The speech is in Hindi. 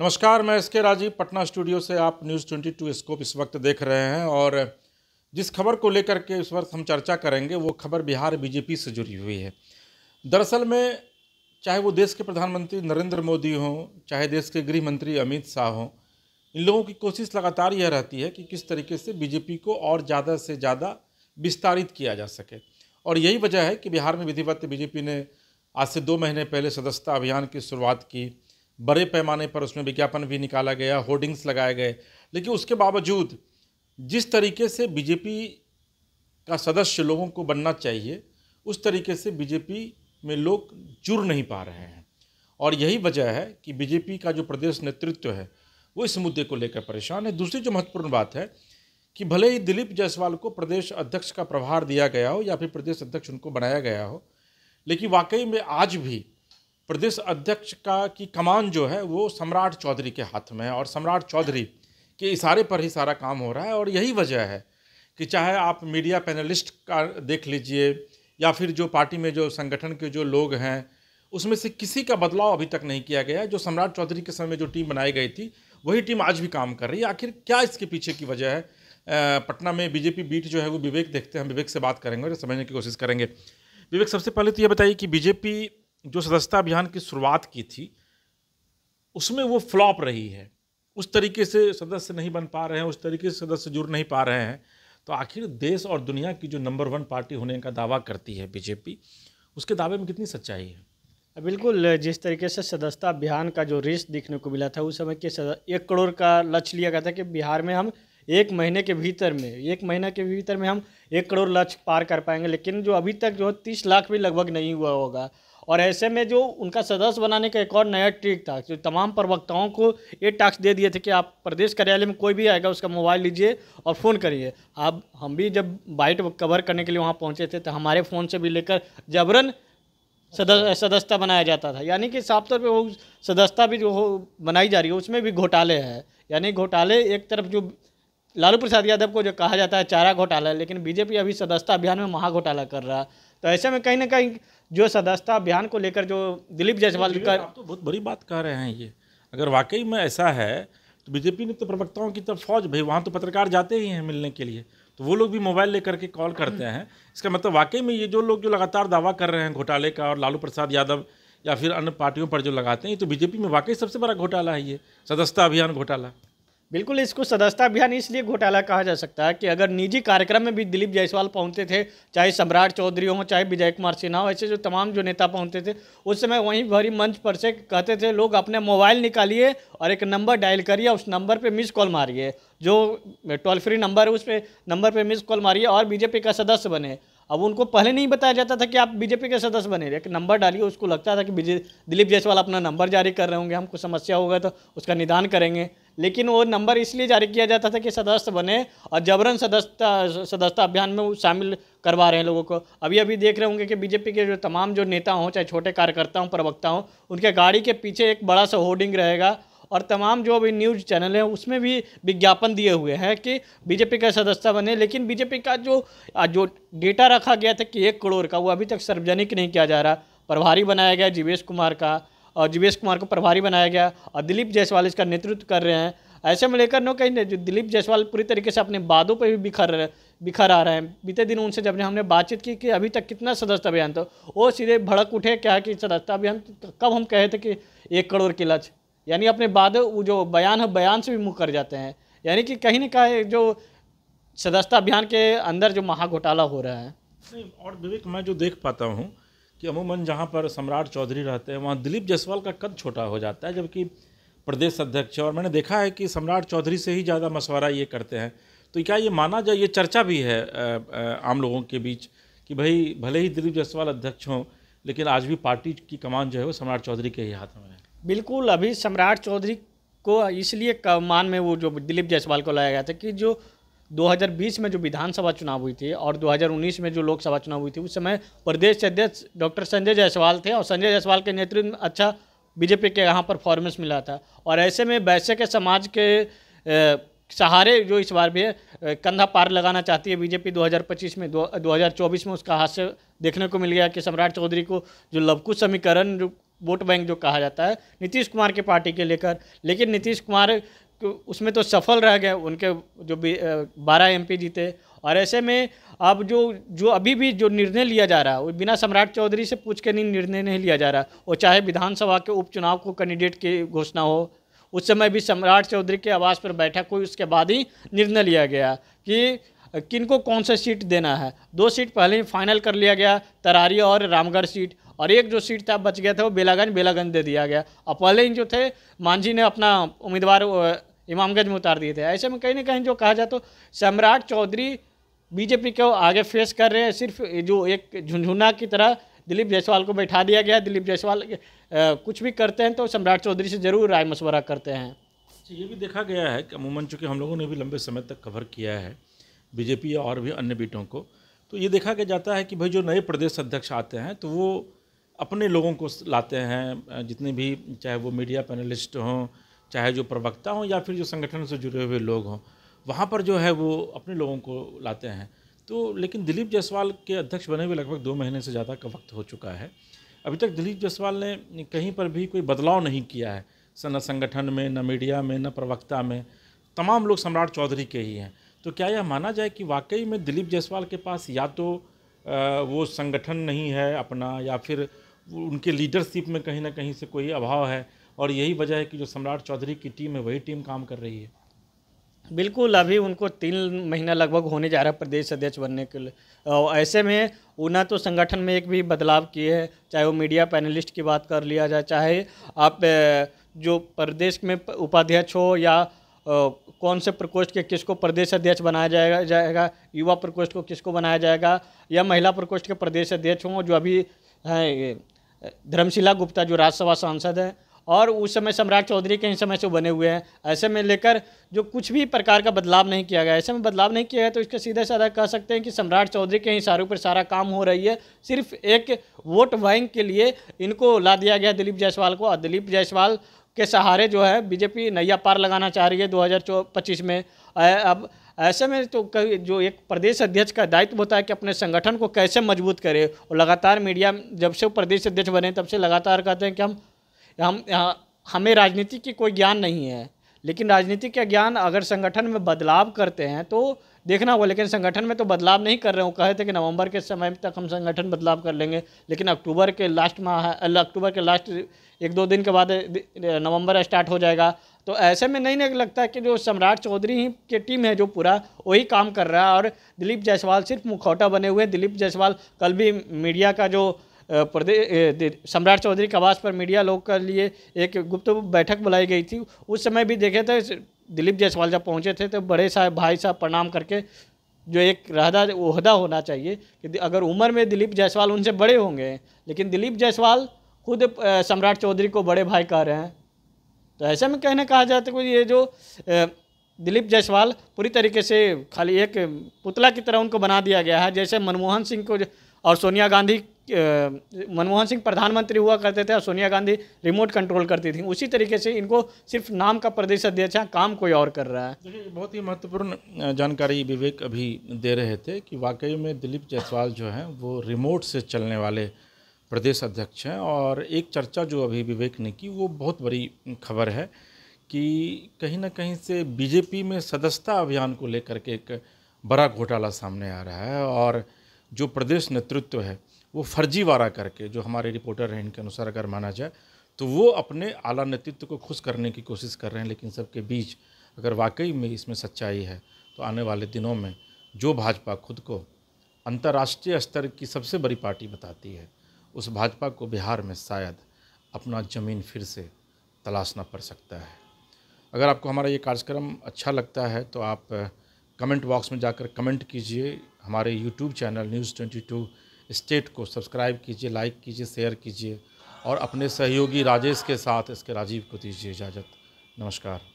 नमस्कार मैं एस के राजीव पटना स्टूडियो से आप न्यूज़ ट्वेंटी टू स्कोप इस वक्त देख रहे हैं और जिस खबर को लेकर के इस वक्त हम चर्चा करेंगे वो खबर बिहार बीजेपी से जुड़ी हुई है दरअसल में चाहे वो देश के प्रधानमंत्री नरेंद्र मोदी हों चाहे देश के गृह मंत्री अमित शाह हों इन लोगों की कोशिश लगातार यह रहती है कि किस तरीके से बीजेपी को और ज़्यादा से ज़्यादा विस्तारित किया जा सके और यही वजह है कि बिहार में विधिवत बीजेपी ने आज से दो महीने पहले सदस्यता अभियान की शुरुआत की बड़े पैमाने पर उसमें विज्ञापन भी निकाला गया होर्डिंग्स लगाए गए लेकिन उसके बावजूद जिस तरीके से बीजेपी का सदस्य लोगों को बनना चाहिए उस तरीके से बीजेपी में लोग जुड़ नहीं पा रहे हैं और यही वजह है कि बीजेपी का जो प्रदेश नेतृत्व है वो इस मुद्दे को लेकर परेशान है दूसरी जो महत्वपूर्ण बात है कि भले ही दिलीप जायसवाल को प्रदेश अध्यक्ष का प्रभार दिया गया हो या फिर प्रदेश अध्यक्ष उनको बनाया गया हो लेकिन वाकई में आज भी प्रदेश अध्यक्ष का की कमान जो है वो सम्राट चौधरी के हाथ में है और सम्राट चौधरी के इशारे पर ही सारा काम हो रहा है और यही वजह है कि चाहे आप मीडिया पैनलिस्ट का देख लीजिए या फिर जो पार्टी में जो संगठन के जो लोग हैं उसमें से किसी का बदलाव अभी तक नहीं किया गया जो सम्राट चौधरी के समय जो टीम बनाई गई थी वही टीम आज भी काम कर रही है आखिर क्या इसके पीछे की वजह है पटना में बीजेपी बीट जो है वो विवेक देखते हैं हम विवेक से बात करेंगे और समझने की कोशिश करेंगे विवेक सबसे पहले तो ये बताइए कि बीजेपी जो सदस्यता अभियान की शुरुआत की थी उसमें वो फ्लॉप रही है उस तरीके से सदस्य नहीं बन पा रहे हैं उस तरीके से सदस्य जुड़ नहीं पा रहे हैं तो आखिर देश और दुनिया की जो नंबर वन पार्टी होने का दावा करती है बीजेपी उसके दावे में कितनी सच्चाई है बिल्कुल जिस तरीके से सदस्यता अभियान का जो रेस देखने को मिला था उस समय के एक करोड़ का लक्ष्य लिया गया था कि बिहार में हम एक महीने के भीतर में एक महीने के भीतर में हम एक करोड़ लक्ष्य पार कर पाएंगे लेकिन जो अभी तक जो है तीस लाख भी लगभग नहीं हुआ होगा और ऐसे में जो उनका सदस्य बनाने का एक और नया ट्रिक था जो तमाम प्रवक्ताओं को ये टास्क दे दिए थे कि आप प्रदेश कार्यालय में कोई भी आएगा उसका मोबाइल लीजिए और फ़ोन करिए आप हम भी जब बाइट कवर करने के लिए वहाँ पहुँचे थे तो हमारे फ़ोन से भी लेकर जबरन सदस्य अच्छा। सदस्यता बनाया जाता था यानी कि साफ तौर पर वो सदस्यता भी जो हो बनाई जा रही है उसमें भी घोटाले हैं यानी घोटाले एक तरफ जो लालू प्रसाद यादव को जो कहा जाता है चारा घोटाला लेकिन बीजेपी अभी सदस्यता अभियान में महा घोटाला कर रहा तो ऐसे में कहीं ना कहीं जो सदस्यता अभियान को लेकर जो दिलीप जायसवाल का तो बहुत बड़ी बात कह रहे हैं ये अगर वाकई में ऐसा है तो बीजेपी ने तो प्रवक्ताओं की तरफ फौज भाई वहाँ तो पत्रकार जाते ही हैं मिलने के लिए तो वो लोग भी मोबाइल लेकर के कॉल करते हैं इसका मतलब वाकई में ये जो लोग जो लगातार दावा कर रहे हैं घोटाले का और लालू प्रसाद यादव या फिर अन्य पार्टियों पर जो लगाते हैं ये तो बीजेपी में वाकई सबसे बड़ा घोटाला है ये सदस्यता अभियान घोटाला बिल्कुल इसको सदस्यता अभियान इसलिए घोटाला कहा जा सकता है कि अगर निजी कार्यक्रम में भी दिलीप जायसवाल पहुंचते थे चाहे सम्राट चौधरी हो चाहे विजय कुमार सिन्हा हो ऐसे जो तमाम जो नेता पहुंचते थे उस समय वहीं भरी मंच पर से कहते थे लोग अपने मोबाइल निकालिए और एक नंबर डायल करिए उस नंबर पर मिस कॉल मारिए जो टोल फ्री नंबर है उस पर नंबर पर मिस कॉल मारिए और बीजेपी का सदस्य बने अब उनको पहले नहीं बताया जाता था कि आप बीजेपी के सदस्य बने एक नंबर डालिए उसको लगता था कि दिलीप जायसवाल अपना नंबर जारी कर रहे होंगे हमको समस्या होगा तो उसका निदान करेंगे लेकिन वो नंबर इसलिए जारी किया जाता था कि सदस्य बने और जबरन सदस्यता सदस्यता अभियान में शामिल करवा रहे हैं लोगों को अभी अभी देख रहे होंगे कि बीजेपी के जो तमाम जो नेता हों चाहे छोटे कार्यकर्ता हों प्रवक्ता हों उनके गाड़ी के पीछे एक बड़ा सा होर्डिंग रहेगा और तमाम जो भी न्यूज़ चैनल हैं उसमें भी विज्ञापन दिए हुए हैं कि बीजेपी का सदस्य बने लेकिन बीजेपी का जो जो डेटा रखा गया था कि एक करोड़ का वो अभी तक सार्वजनिक नहीं किया जा रहा प्रभारी बनाया गया जीवेश कुमार का और जीवेश कुमार को प्रभारी बनाया गया और दिलीप जायसवाल इसका नेतृत्व कर रहे हैं ऐसे में लेकर नो कहीं जो दिलीप जायसवाल पूरी तरीके से अपने वादों पर भी बिखर रहे बिखर आ रहे हैं बीते दिन उनसे जब हमने बातचीत की कि अभी तक कितना सदस्यता अभियान था वो सीधे भड़क उठे क्या कि सदस्यता अभियान तो कब हम कहे थे कि एक करोड़ की लक्ष्य यानी अपने बाद वो जो बयान है बयान से भी मुँह कर जाते हैं यानी कि कहीं ना कहीं जो सदस्यता अभियान के अंदर जो महाघोटाला हो रहा है और विवेक मैं जो देख पाता हूँ कि अमूमन जहाँ पर सम्राट चौधरी रहते हैं वहाँ दिलीप जायसवाल का कद छोटा हो जाता है जबकि प्रदेश अध्यक्ष और मैंने देखा है कि सम्राट चौधरी से ही ज़्यादा मशवरा ये करते हैं तो क्या ये माना जाए ये चर्चा भी है आम लोगों के बीच कि भाई भले ही दिलीप जायसवाल अध्यक्ष हों लेकिन आज भी पार्टी की कमान जो है वो सम्राट चौधरी के ही हाथ में है बिल्कुल अभी सम्राट चौधरी को इसलिए कमान में वो जो दिलीप जायसवाल को लाया गया था कि जो 2020 में जो विधानसभा चुनाव हुई थी और 2019 में जो लोकसभा चुनाव हुई थी उस समय प्रदेश अध्यक्ष डॉक्टर संजय जायसवाल थे और संजय जायसवाल के नेतृत्व में अच्छा बीजेपी के यहाँ परफॉर्मेंस मिला था और ऐसे में वैसे के समाज के सहारे जो इस बार भी कंधा पार लगाना चाहती है बीजेपी 2025 में दो 2024 में उसका हास्य देखने को मिल गया कि सम्राट चौधरी को जो लवकुश समीकरण जो वोट बैंक जो कहा जाता है नीतीश कुमार की पार्टी के लेकर लेकिन नीतीश कुमार उसमें तो सफल रह गए उनके जो भी बारह एम जीते और ऐसे में अब जो जो अभी भी जो निर्णय लिया जा रहा है वो बिना सम्राट चौधरी से पूछ के नहीं निर्णय नहीं लिया जा रहा वो चाहे विधानसभा के उपचुनाव को कैंडिडेट की घोषणा हो उस समय भी सम्राट चौधरी के आवास पर बैठा कोई उसके बाद ही निर्णय लिया गया कि किनको कौन सा सीट देना है दो सीट पहले ही फाइनल कर लिया गया तरारी और रामगढ़ सीट और एक जो सीट था बच गया था वो बेलागंज बेलागंज दे दिया गया और पहले ही जो थे मांझी ने अपना उम्मीदवार इमामगंज में उतार दिए थे ऐसे में कहीं ना कहीं जो कहा जाए तो सम्राट चौधरी बीजेपी को आगे फेस कर रहे हैं सिर्फ जो एक झुंझुना की तरह दिलीप जायसवाल को बैठा दिया गया दिलीप जायसवाल कुछ भी करते हैं तो सम्राट चौधरी से ज़रूर राय मशवरा करते हैं ये भी देखा गया है कि अमूमन चूँकि हम लोगों ने भी लंबे समय तक कवर किया है बीजेपी और भी अन्य बीटों को तो ये देखा गया जाता है कि भाई जो नए प्रदेश अध्यक्ष आते हैं तो वो अपने लोगों को लाते हैं जितने भी चाहे वो मीडिया पैनलिस्ट हों चाहे जो प्रवक्ता हों या फिर जो संगठन से जुड़े हुए लोग हों वहाँ पर जो है वो अपने लोगों को लाते हैं तो लेकिन दिलीप जायसवाल के अध्यक्ष बने हुए लगभग दो महीने से ज़्यादा का वक्त हो चुका है अभी तक दिलीप जायसवाल ने कहीं पर भी कोई बदलाव नहीं किया है न संगठन में न मीडिया में न प्रवक्ता में तमाम लोग सम्राट चौधरी के ही हैं तो क्या यह माना जाए कि वाकई में दिलीप जायसवाल के पास या तो वो संगठन नहीं है अपना या फिर उनके लीडरशिप में कहीं ना कहीं से कोई अभाव है और यही वजह है कि जो सम्राट चौधरी की टीम है वही टीम काम कर रही है बिल्कुल अभी उनको तीन महीना लगभग होने जा रहा है प्रदेश अध्यक्ष बनने के लिए और ऐसे में ऊना तो संगठन में एक भी बदलाव किए हैं चाहे वो मीडिया पैनलिस्ट की बात कर लिया जाए चाहे आप जो प्रदेश में उपाध्यक्ष हो या कौन से प्रकोष्ठ के किसको प्रदेश अध्यक्ष बनाया जाएगा जाएगा युवा प्रकोष्ठ को किसको बनाया जाएगा या महिला प्रकोष्ठ के प्रदेश अध्यक्ष हों जो अभी हैं धर्मशिला गुप्ता जो राज्यसभा सांसद हैं और उस समय सम्राट चौधरी के ही समय से बने हुए हैं ऐसे में लेकर जो कुछ भी प्रकार का बदलाव नहीं किया गया ऐसे में बदलाव नहीं किया गया तो इसका सीधा साधा कह सकते हैं कि सम्राट चौधरी के इशारों पर सारा काम हो रही है सिर्फ एक वोट बैंक के लिए इनको ला दिया गया दिलीप जायसवाल को और दिलीप जायसवाल के सहारे जो है बीजेपी नैया पार लगाना चाह रही है दो में अब ऐसे में तो जो एक प्रदेश अध्यक्ष का दायित्व होता है कि अपने संगठन को कैसे मजबूत करे और लगातार मीडिया जब से प्रदेश अध्यक्ष बने तब से लगातार कहते हैं कि हम हम हमें राजनीति की कोई ज्ञान नहीं है लेकिन राजनीति का ज्ञान अगर संगठन में बदलाव करते हैं तो देखना होगा लेकिन संगठन में तो बदलाव नहीं कर रहे हो कहे थे कि नवंबर के समय तक हम संगठन बदलाव कर लेंगे लेकिन अक्टूबर के लास्ट माह अक्टूबर के लास्ट एक दो दिन के बाद नवंबर स्टार्ट हो जाएगा तो ऐसे में नहीं नहीं लगता कि जो सम्राट चौधरी ही की टीम है जो पूरा वही काम कर रहा है और दिलीप जायसवाल सिर्फ मुखौटा बने हुए दिलीप जायसवाल कल भी मीडिया का जो प्रदेश सम्राट चौधरी के आवास पर मीडिया लोग के लिए एक गुप्त बैठक बुलाई गई थी उस समय भी देखे थे दिलीप जायसवाल जब पहुंचे थे तो बड़े साहब भाई साहब प्रणाम करके जो एक रहदा उहदा होना चाहिए कि अगर उम्र में दिलीप जायसवाल उनसे बड़े होंगे लेकिन दिलीप जायसवाल खुद सम्राट चौधरी को बड़े भाई कह रहे हैं तो ऐसे में कहने कहा जाता है कि ये जो दिलीप जायसवाल पूरी तरीके से खाली एक पुतला की तरह उनको बना दिया गया है जैसे मनमोहन सिंह को और सोनिया गांधी मनमोहन सिंह प्रधानमंत्री हुआ करते थे और सोनिया गांधी रिमोट कंट्रोल करती थी उसी तरीके से इनको सिर्फ नाम का प्रदेश अध्यक्ष है काम कोई और कर रहा है बहुत ही महत्वपूर्ण जानकारी विवेक अभी दे रहे थे कि वाकई में दिलीप जायसवाल जो हैं वो रिमोट से चलने वाले प्रदेश अध्यक्ष हैं और एक चर्चा जो अभी विवेक ने की वो बहुत बड़ी खबर है कि कहीं ना कहीं से बीजेपी में सदस्यता अभियान को लेकर के एक बड़ा घोटाला सामने आ रहा है और जो प्रदेश नेतृत्व है वो फर्जी वारा करके जो हमारे रिपोर्टर हैं इनके अनुसार अगर माना जाए तो वो अपने आला नेतृत्व को खुश करने की कोशिश कर रहे हैं लेकिन सबके बीच अगर वाकई में इसमें सच्चाई है तो आने वाले दिनों में जो भाजपा खुद को अंतर्राष्ट्रीय स्तर की सबसे बड़ी पार्टी बताती है उस भाजपा को बिहार में शायद अपना ज़मीन फिर से तलाशना पड़ सकता है अगर आपको हमारा ये कार्यक्रम अच्छा लगता है तो आप कमेंट बॉक्स में जाकर कमेंट कीजिए हमारे YouTube channel news twenty two state को सब्सक्राइब कीजिए लाइक कीजिए शेयर कीजिए और अपने सहयोगी राजेश के साथ इसके राजीव को दीजिए इजाज़त नमस्कार